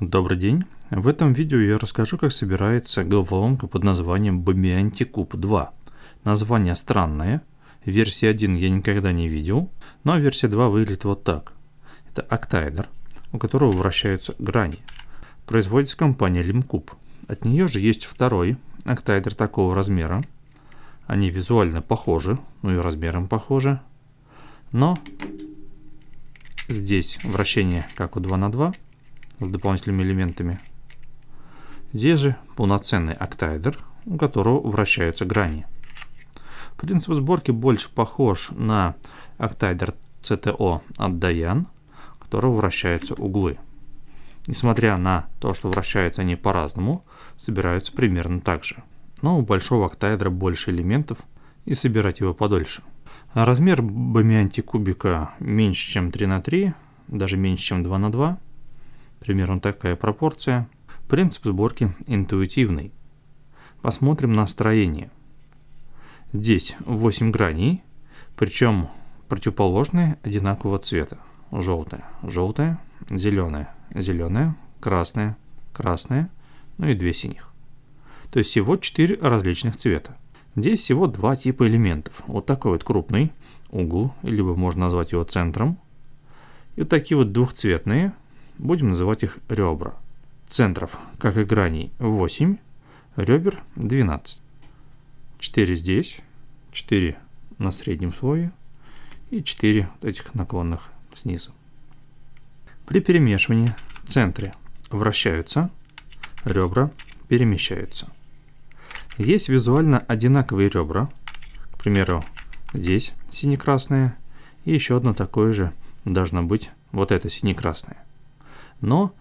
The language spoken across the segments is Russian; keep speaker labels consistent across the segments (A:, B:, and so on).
A: Добрый день! В этом видео я расскажу, как собирается головоломка под названием Bamianti Куб 2. Название странное, версии 1 я никогда не видел, но версия 2 выглядит вот так. Это октайдер, у которого вращаются грани. Производится компания Limcube. От нее же есть второй октайдер такого размера. Они визуально похожи, ну и размером похожи. Но здесь вращение как у 2 на 2 с дополнительными элементами. Здесь же полноценный октаэдр, у которого вращаются грани. Принцип сборки больше похож на октайдер CTO от Dayan, у которого вращаются углы. Несмотря на то, что вращаются они по-разному, собираются примерно так же. Но у большого октайдра больше элементов и собирать его подольше. размер бомианти кубика меньше, чем 3 на 3, даже меньше, чем 2 на 2 Примерно такая пропорция. Принцип сборки интуитивный. Посмотрим на строение. Здесь 8 граней, причем противоположные одинакового цвета. Желтая, желтая, зеленая, зеленая, красная, красная, ну и две синих. То есть всего 4 различных цвета. Здесь всего два типа элементов. Вот такой вот крупный угол, либо можно назвать его центром. И вот такие вот двухцветные – будем называть их ребра. Центров, как и граней, 8, ребер 12. 4 здесь, 4 на среднем слое и 4 вот этих наклонных снизу. При перемешивании центры вращаются, ребра перемещаются. Есть визуально одинаковые ребра, к примеру, здесь сине-красное, и еще одно такое же должно быть вот это сине-красное но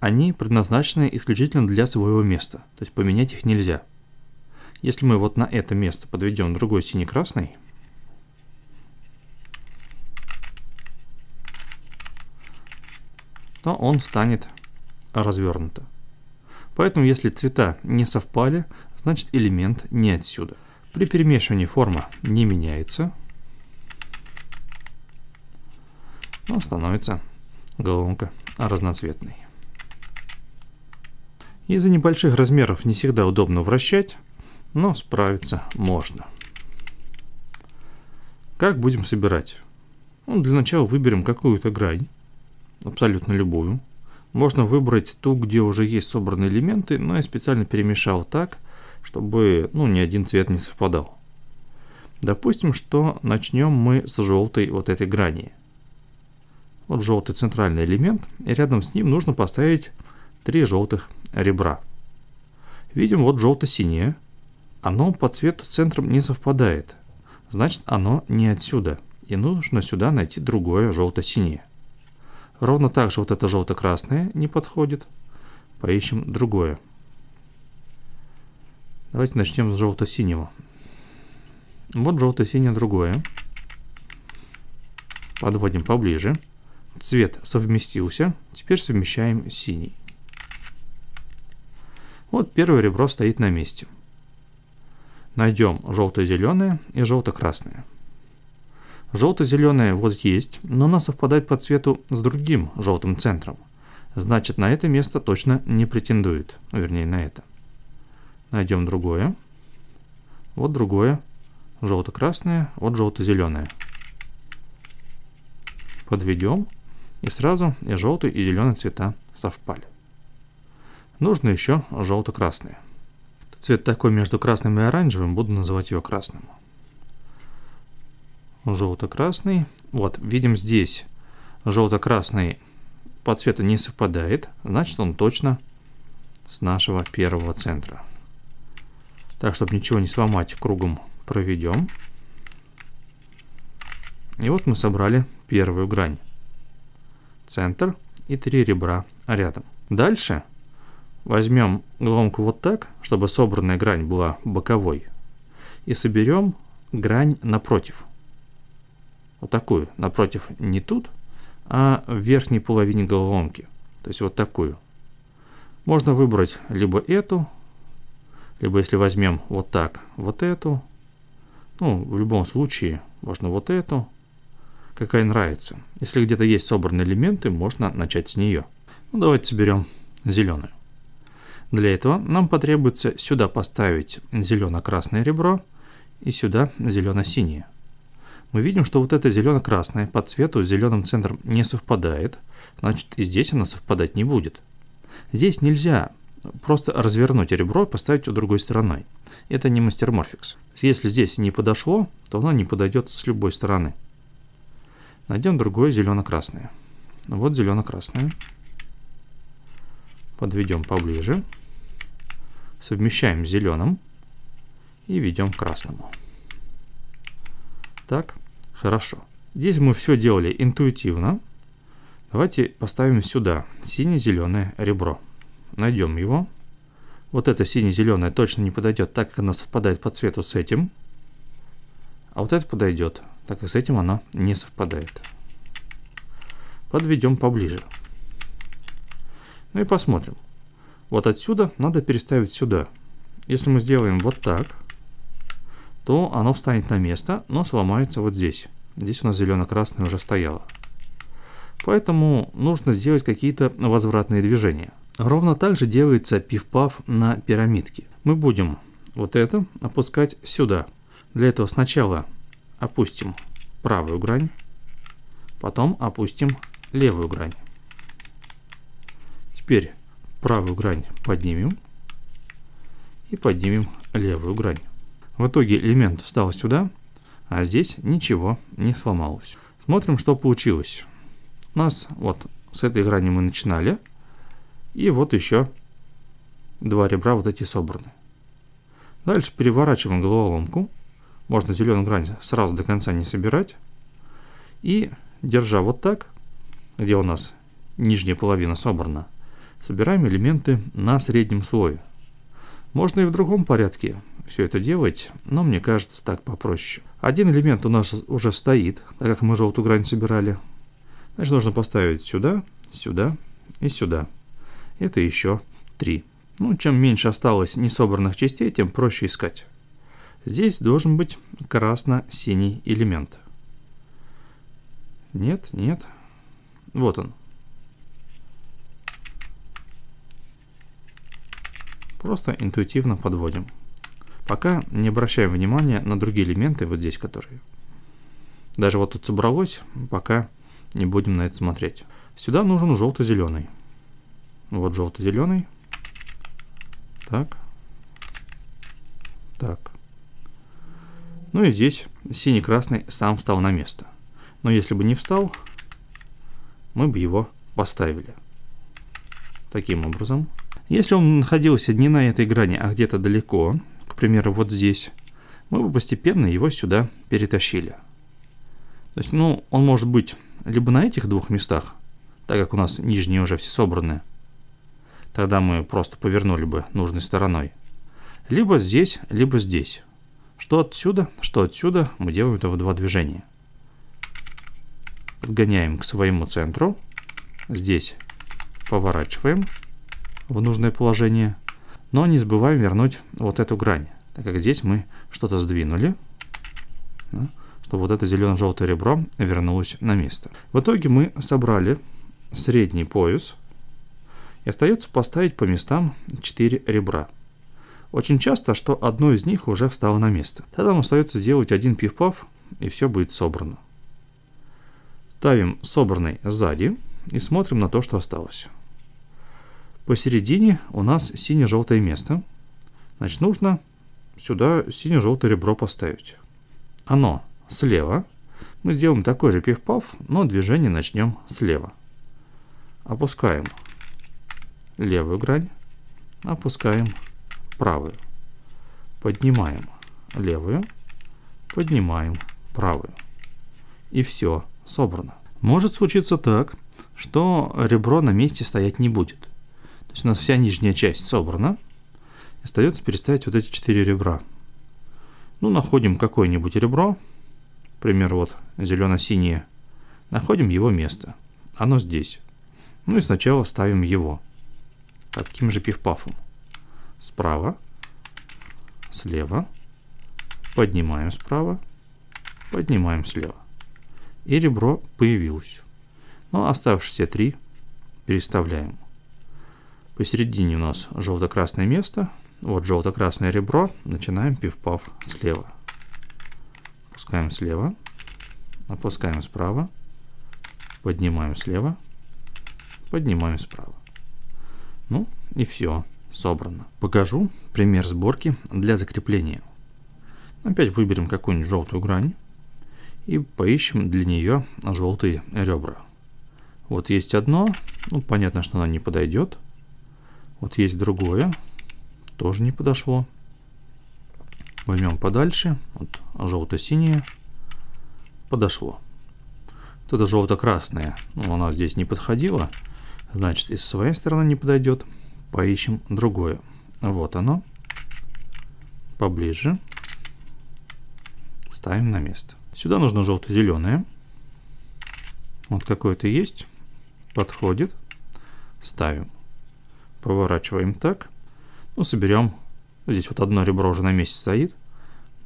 A: они предназначены исключительно для своего места, то есть поменять их нельзя. Если мы вот на это место подведем другой синий-красный, то он станет развернуто. Поэтому если цвета не совпали, значит элемент не отсюда. При перемешивании форма не меняется, но становится Головоломка разноцветный. Из-за небольших размеров не всегда удобно вращать, но справиться можно. Как будем собирать? Ну, для начала выберем какую-то грань, абсолютно любую. Можно выбрать ту, где уже есть собраны элементы, но я специально перемешал так, чтобы ну, ни один цвет не совпадал. Допустим, что начнем мы с желтой вот этой грани – вот желтый центральный элемент, и рядом с ним нужно поставить три желтых ребра. Видим, вот желто-синее, оно по цвету с центром не совпадает, значит оно не отсюда, и нужно сюда найти другое желто-синее. Ровно так же вот это желто-красное не подходит, поищем другое. Давайте начнем с желто-синего. Вот желто-синее другое. Подводим поближе. Цвет совместился. Теперь совмещаем синий. Вот первое ребро стоит на месте. Найдем желто-зеленое и желто-красное. Желто-зеленое вот есть, но она совпадает по цвету с другим желтым центром. Значит, на это место точно не претендует. Ну, вернее, на это. Найдем другое. Вот другое. Желто-красное, вот желто-зеленое. Подведем. И сразу и желтый, и зеленый цвета совпали. Нужно еще желто-красные. Цвет такой между красным и оранжевым, буду называть его красным. Желто-красный. Вот, видим здесь желто-красный по цвету не совпадает, значит он точно с нашего первого центра. Так, чтобы ничего не сломать, кругом проведем. И вот мы собрали первую грань центр и три ребра рядом. Дальше возьмем ломку вот так, чтобы собранная грань была боковой, и соберем грань напротив. Вот такую, напротив не тут, а в верхней половине головоломки, то есть вот такую. Можно выбрать либо эту, либо если возьмем вот так, вот эту. Ну, в любом случае, можно вот эту, какая нравится. Если где-то есть собранные элементы, можно начать с нее. Ну, давайте соберем зеленую. Для этого нам потребуется сюда поставить зелено-красное ребро и сюда зелено-синее. Мы видим, что вот это зелено-красное по цвету с зеленым центром не совпадает, значит и здесь оно совпадать не будет. Здесь нельзя просто развернуть ребро и поставить у другой стороной. Это не мастерморфикс. Если здесь не подошло, то оно не подойдет с любой стороны. Найдем другое зелено-красное. Вот зелено-красное. Подведем поближе. Совмещаем с зеленым. И ведем к красному. Так, хорошо. Здесь мы все делали интуитивно. Давайте поставим сюда сине-зеленое ребро. Найдем его. Вот это сине-зеленое точно не подойдет, так как оно совпадает по цвету с этим. А вот это подойдет так как с этим она не совпадает. Подведем поближе. Ну и посмотрим. Вот отсюда надо переставить сюда. Если мы сделаем вот так, то оно встанет на место, но сломается вот здесь. Здесь у нас зелено-красное уже стояло. Поэтому нужно сделать какие-то возвратные движения. Ровно так же делается пиф-паф на пирамидке. Мы будем вот это опускать сюда. Для этого сначала опустим правую грань, потом опустим левую грань. Теперь правую грань поднимем и поднимем левую грань. В итоге элемент встал сюда, а здесь ничего не сломалось. Смотрим, что получилось. У нас вот с этой грани мы начинали, и вот еще два ребра вот эти собраны. Дальше переворачиваем головоломку можно зеленую грань сразу до конца не собирать. И держа вот так, где у нас нижняя половина собрана, собираем элементы на среднем слое. Можно и в другом порядке все это делать, но мне кажется так попроще. Один элемент у нас уже стоит, так как мы желтую грань собирали. Значит, нужно поставить сюда, сюда и сюда. Это еще три. Ну, чем меньше осталось несобранных частей, тем проще искать. Здесь должен быть красно-синий элемент. Нет, нет. Вот он. Просто интуитивно подводим. Пока не обращаем внимания на другие элементы, вот здесь которые. Даже вот тут собралось, пока не будем на это смотреть. Сюда нужен желто-зеленый. Вот желто-зеленый. Так. Так. Ну и здесь синий-красный сам встал на место. Но если бы не встал, мы бы его поставили. Таким образом. Если он находился не на этой грани, а где-то далеко, к примеру, вот здесь, мы бы постепенно его сюда перетащили. То есть, ну, он может быть либо на этих двух местах, так как у нас нижние уже все собраны, тогда мы просто повернули бы нужной стороной. Либо здесь, либо здесь. Что отсюда, что отсюда, мы делаем это в два движения. Подгоняем к своему центру. Здесь поворачиваем в нужное положение. Но не забываем вернуть вот эту грань. Так как здесь мы что-то сдвинули. Да, чтобы вот это зелено-желтое ребро вернулось на место. В итоге мы собрали средний пояс. И остается поставить по местам 4 ребра. Очень часто, что одно из них уже встало на место. Тогда нам остается сделать один пиф-паф, и все будет собрано. Ставим собранный сзади и смотрим на то, что осталось. Посередине у нас сине-желтое место. Значит, нужно сюда сине-желтое ребро поставить. Оно слева. Мы сделаем такой же пиф-паф, но движение начнем слева. Опускаем левую грань, опускаем правую, поднимаем левую, поднимаем правую. И все собрано. Может случиться так, что ребро на месте стоять не будет. То есть у нас вся нижняя часть собрана. Остается переставить вот эти четыре ребра. Ну, находим какое-нибудь ребро, например, вот зелено-синее. Находим его место. Оно здесь. Ну и сначала ставим его. Таким же пиф-пафом справа, слева, поднимаем справа, поднимаем слева. И ребро появилось. Но ну, а оставшиеся три переставляем. Посередине у нас желто-красное место. Вот желто-красное ребро. Начинаем пив-пав слева. Опускаем слева. Опускаем справа. Поднимаем слева. Поднимаем справа. Ну и все собрано. Покажу пример сборки для закрепления. Опять выберем какую-нибудь желтую грань и поищем для нее желтые ребра. Вот есть одно, ну понятно, что она не подойдет. Вот есть другое, тоже не подошло. Возьмем подальше, вот желто-синее, подошло. Вот это желто-красное, ну, оно здесь не подходило, значит и со своей стороны не подойдет поищем другое. Вот оно. Поближе. Ставим на место. Сюда нужно желто-зеленое. Вот какое-то есть. Подходит. Ставим. Поворачиваем так. Ну, соберем. Здесь вот одно ребро уже на месте стоит.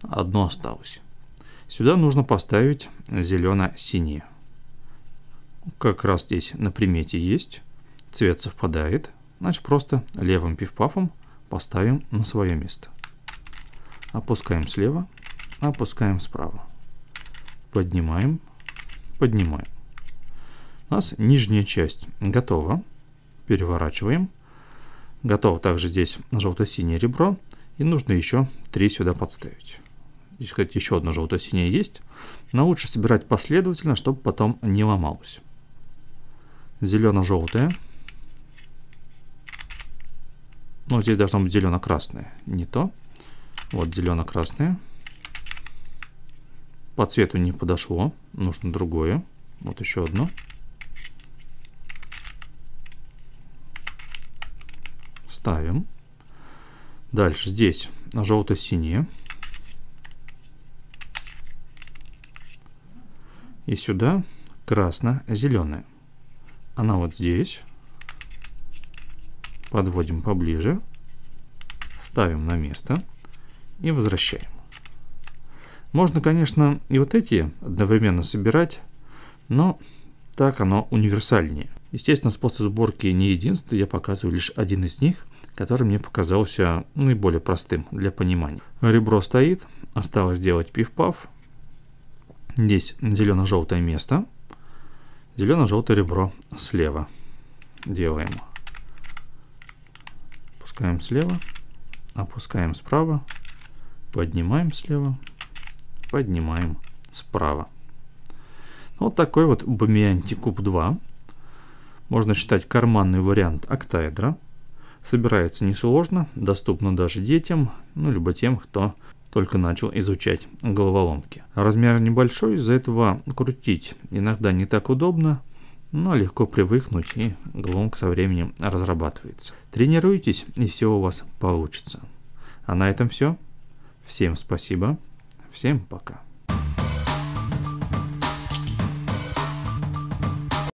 A: Одно осталось. Сюда нужно поставить зелено-синее. Как раз здесь на примете есть. Цвет совпадает. Значит, просто левым пиф-пафом поставим на свое место. Опускаем слева, опускаем справа. Поднимаем, поднимаем. У нас нижняя часть готова. Переворачиваем. Готово также здесь желто-синее ребро. И нужно еще три сюда подставить. Здесь, кстати, еще одно желто-синее есть. Но лучше собирать последовательно, чтобы потом не ломалось. Зелено-желтое. Ну, здесь должно быть зелено-красное. Не то. Вот зелено-красное. По цвету не подошло. Нужно другое. Вот еще одно. Ставим. Дальше здесь желто-синее. И сюда красно-зеленое. Она вот здесь подводим поближе, ставим на место и возвращаем. Можно, конечно, и вот эти одновременно собирать, но так оно универсальнее. Естественно, способ сборки не единственный, я показываю лишь один из них, который мне показался наиболее простым для понимания. Ребро стоит, осталось сделать пиф-паф. Здесь зелено-желтое место, зелено-желтое ребро слева. Делаем опускаем слева, опускаем справа, поднимаем слева, поднимаем справа. Ну, вот такой вот Бамианти Куб 2. Можно считать карманный вариант октаэдра. Собирается несложно, доступно даже детям, ну, либо тем, кто только начал изучать головоломки. Размер небольшой, из-за этого крутить иногда не так удобно, но легко привыкнуть и глонг со временем разрабатывается. Тренируйтесь, и все у вас получится. А на этом все. Всем спасибо. Всем пока.